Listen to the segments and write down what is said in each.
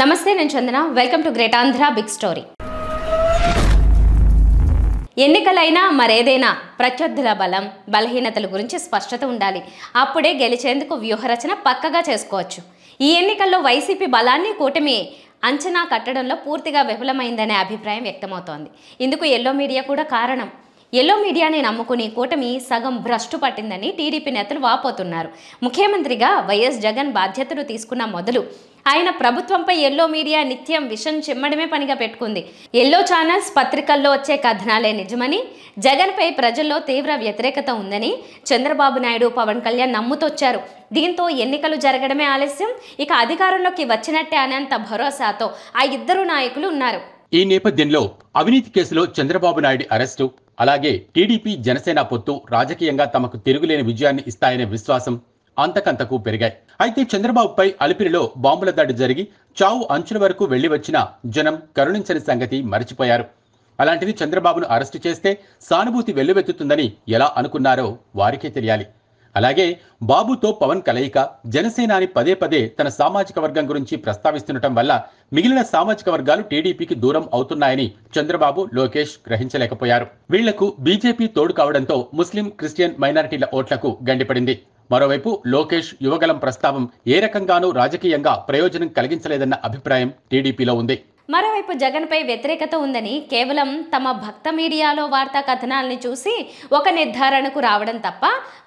నమస్తే నేను Chandana welcome to great Andhra big story ఎన్నికలైనా మరేదైనా ప్రత్యర్థుల బలం బలహీనతల గురించి స్పష్టత ఉండాలి అప్పుడే గెలిచేందుకు వ్యూహరచన పక్కగా చేసుకోవచ్చు ఈ ఎన్నికల్లో వైసీపీ బలాన్ని కూటమి అంచనా కట్టడంలో పూర్తిగా విఫలమైందనే అభిప్రాయం వ్యక్తమవుతోంది ఇందుకు ఎల్లో మీడియా కూడా కారణం ఎల్లో మీడియాని నమ్ముకుని కూటమి సగం భ్రష్టు పట్టిందని టీడీపీ నేతలు వాపోతున్నారు ముఖ్యమంత్రిగా వైఎస్ జగన్ బాధ్యతలు తీసుకున్న మొదలు ఆయన ప్రభుత్వంపై ఎల్లో మీడియా నిత్యం విషం చిమ్మడమే పనిగా పెట్టుకుంది ఎల్లో ఛానల్స్ పత్రికల్లో వచ్చే కథనాలే నిజమని జగన్పై ప్రజల్లో తీవ్ర వ్యతిరేకత ఉందని చంద్రబాబు నాయుడు పవన్ కళ్యాణ్ నమ్ముతొచ్చారు దీంతో ఎన్నికలు జరగడమే ఆలస్యం ఇక అధికారంలోకి వచ్చినట్టే అనేంత భరోసాతో ఆ ఇద్దరు నాయకులు ఉన్నారు ఈ నేపథ్యంలో అవినీతి కేసులో చంద్రబాబు నాయుడు అరెస్టు అలాగే టీడీపీ జనసేన పొత్తు రాజకీయంగా తమకు తిరుగులేని విజయాన్ని ఇస్తాయనే విశ్వాసం అంతకంతకు పెరిగాయి అయితే చంద్రబాబుపై అలిపిరిలో బాంబుల దాడి జరిగి చావు అంచుల వరకు వెళ్లి వచ్చిన జనం కరుణించని సంగతి మరిచిపోయారు అలాంటిది చంద్రబాబును అరెస్టు చేస్తే సానుభూతి వెల్లువెత్తుతుందని ఎలా అనుకున్నారో వారికే తెలియాలి అలాగే బాబుతో పవన్ కలయిక జనసేనాని పదే పదే తన సామాజిక వర్గం గురించి ప్రస్తావిస్తుండటం వల్ల మిగిలిన సామాజిక వర్గాలు టీడీపీకి దూరం అవుతున్నాయని చంద్రబాబు లోకేష్ గ్రహించలేకపోయారు వీళ్లకు బీజేపీ తోడు కావడంతో ముస్లిం క్రిస్టియన్ మైనారిటీల ఓట్లకు గండిపడింది మరోవైపు లోకేష్ యువగలం ప్రస్తావం ఏ రకంగానూ రాజకీయంగా ప్రయోజనం కలిగించలేదన్న అభిప్రాయం టీడీపీలో ఉంది మరోవైపు జగన్పై వ్యతిరేకత ఉందని కేవలం తమ భక్త మీడియాలో వార్తా కథనాల్ని చూసి ఒక నిర్ధారణకు రావడం తప్ప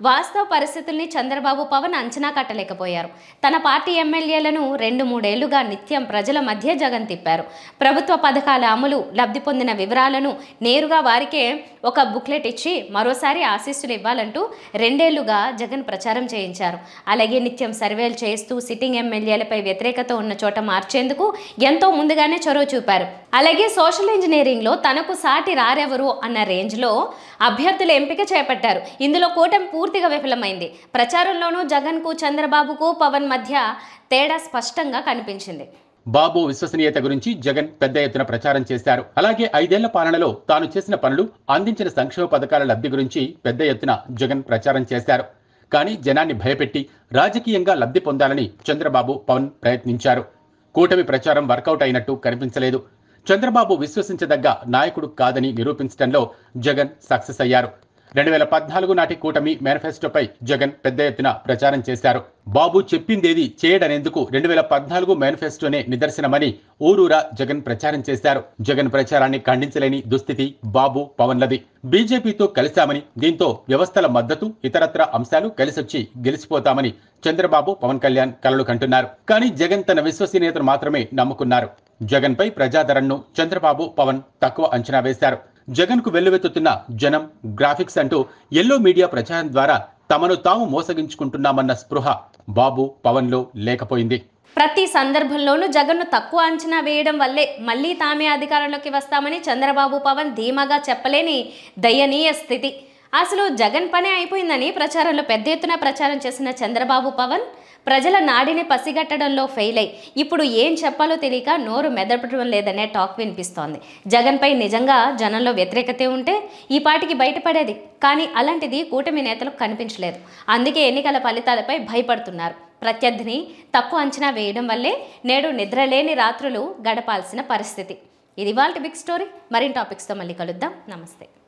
వాస్తవ పరిస్థితుల్ని చంద్రబాబు పవన్ అంచనా కట్టలేకపోయారు తన పార్టీ ఎమ్మెల్యేలను రెండు మూడేళ్లుగా నిత్యం ప్రజల మధ్య జగన్ తిప్పారు ప్రభుత్వ పథకాల అమలు లబ్ధి పొందిన వివరాలను నేరుగా వారికే ఒక బుక్లెట్ ఇచ్చి మరోసారి ఆశీస్సులు ఇవ్వాలంటూ రెండేళ్లుగా జగన్ ప్రచారం చేయించారు అలాగే నిత్యం సర్వేలు చేస్తూ సిట్టింగ్ ఎమ్మెల్యేలపై వ్యతిరేకత ఉన్న చోట మార్చేందుకు ఎంతో ముందుగానే చొరవ చూపారు అలాగే సోషల్ ఇంజనీరింగ్ లో తనకు సాటి రారెవరు అన్న రేంజ్ లో అభ్యర్థుల ఎంపిక చేపట్టారు ఇందులో కూటమి పూర్తిగా విఫలమైంది ప్రచారంలోనూ జగన్కు చంద్రబాబుకు పవన్ మధ్య తేడా స్పష్టంగా కనిపించింది బాబు విశ్వసనీయత గురించి జగన్ పెద్ద ఎత్తున ప్రచారం చేశారు అలాగే ఐదేళ్ల పాలనలో తాను చేసిన పనులు అందించిన సంక్షేమ పథకాల లబ్ధి గురించి పెద్ద ఎత్తున జగన్ ప్రచారం చేశారు కానీ జనాన్ని భయపెట్టి రాజకీయంగా లబ్ధి పొందాలని చంద్రబాబు పవన్ ప్రయత్నించారు కూటమి ప్రచారం వర్కౌట్ అయినట్టు కనిపించలేదు చంద్రబాబు విశ్వసించదగ్గ నాయకుడు కాదని నిరూపించడంలో జగన్ సక్సెస్ అయ్యారు రెండు వేల పద్నాలుగు నాటి కూటమి మేనిఫెస్టోపై జగన్ పెద్ద ఎత్తున ప్రచారం చేశారు బాబు చెప్పిందేది చేయడనేందుకు రెండు వేల పద్నాలుగు మేనిఫెస్టోనే నిదర్శనమని ఊరూరా జగన్ ప్రచారం చేశారు జగన్ ప్రచారాన్ని ఖండించలేని దుస్థితి బాబు పవన్లది బీజేపీతో కలిశామని దీంతో వ్యవస్థల మద్దతు ఇతరత్ర అంశాలు కలిసొచ్చి గెలిచిపోతామని చంద్రబాబు పవన్ కళ్యాణ్ కలలు కంటున్నారు కానీ జగన్ తన విశ్వసనీయతను మాత్రమే నమ్ముకున్నారు జగన్పై ప్రజాదరణను చంద్రబాబు పవన్ తక్కువ అంచనా వేశారు జగన్కు వెల్లువెత్తుతున్న జనం గ్రాఫిక్స్ అంటూ ఎల్లో మీడియా ప్రచారం ద్వారా తమను తాము మోసగించుకుంటున్నామన్న స్పృహ బాబు పవన్లో లేకపోయింది ప్రతి సందర్భంలోనూ జగన్ను తక్కువ అంచనా వేయడం వల్లే మళ్లీ తామే అధికారంలోకి వస్తామని చంద్రబాబు పవన్ ధీమాగా చెప్పలేని దయనీయ స్థితి అసలు జగన్ పనే అయిపోయిందని ప్రచారంలో పెద్ద ఎత్తున ప్రచారం చేసిన చంద్రబాబు పవన్ ప్రజల నాడిని పసిగట్టడంలో ఫెయిల్ అయి ఇప్పుడు ఏం చెప్పాలో తెలియక నోరు మెదపడడం లేదనే టాక్ వినిపిస్తోంది జగన్పై నిజంగా జనంలో వ్యతిరేకత ఉంటే ఈ పాటికి బయటపడేది కానీ అలాంటిది కూటమి నేతలకు కనిపించలేదు అందుకే ఎన్నికల ఫలితాలపై భయపడుతున్నారు ప్రత్యర్థిని తక్కువ అంచనా వేయడం వల్లే నేడు నిద్రలేని రాత్రులు గడపాల్సిన పరిస్థితి ఇది వాళ్ళ బిగ్ స్టోరీ మరిన్ని టాపిక్స్తో మళ్ళీ కలుద్దాం నమస్తే